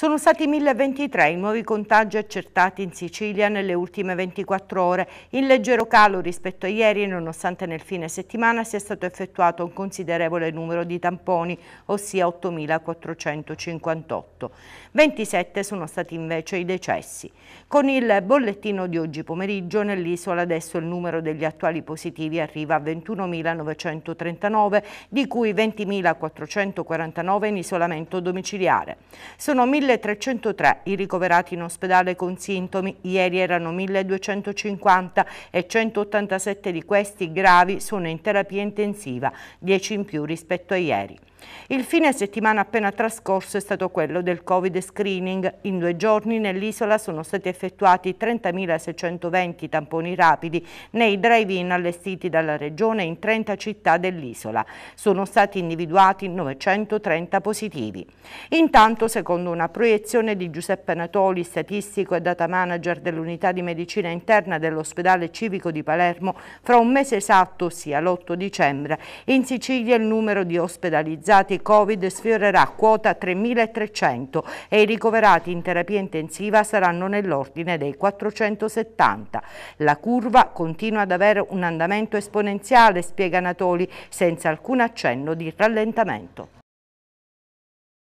Sono stati 1023 i nuovi contagi accertati in Sicilia nelle ultime 24 ore, in leggero calo rispetto a ieri nonostante nel fine settimana sia stato effettuato un considerevole numero di tamponi, ossia 8.458. 27 sono stati invece i decessi. Con il bollettino di oggi pomeriggio nell'isola adesso il numero degli attuali positivi arriva a 21.939, di cui 20.449 in isolamento domiciliare. Sono 1.000 1303 i ricoverati in ospedale con sintomi, ieri erano 1250 e 187 di questi gravi sono in terapia intensiva, 10 in più rispetto a ieri. Il fine settimana appena trascorso è stato quello del Covid screening. In due giorni nell'isola sono stati effettuati 30.620 tamponi rapidi nei drive-in allestiti dalla Regione in 30 città dell'isola. Sono stati individuati 930 positivi. Intanto, secondo una proiezione di Giuseppe Natoli, statistico e data manager dell'unità di medicina interna dell'ospedale civico di Palermo, fra un mese esatto, ossia l'8 dicembre, in Sicilia il numero di ospedalizzati hospitalizzati Covid sfiorerà quota 3.300 e i ricoverati in terapia intensiva saranno nell'ordine dei 470. La curva continua ad avere un andamento esponenziale, spiega Natoli, senza alcun accenno di rallentamento.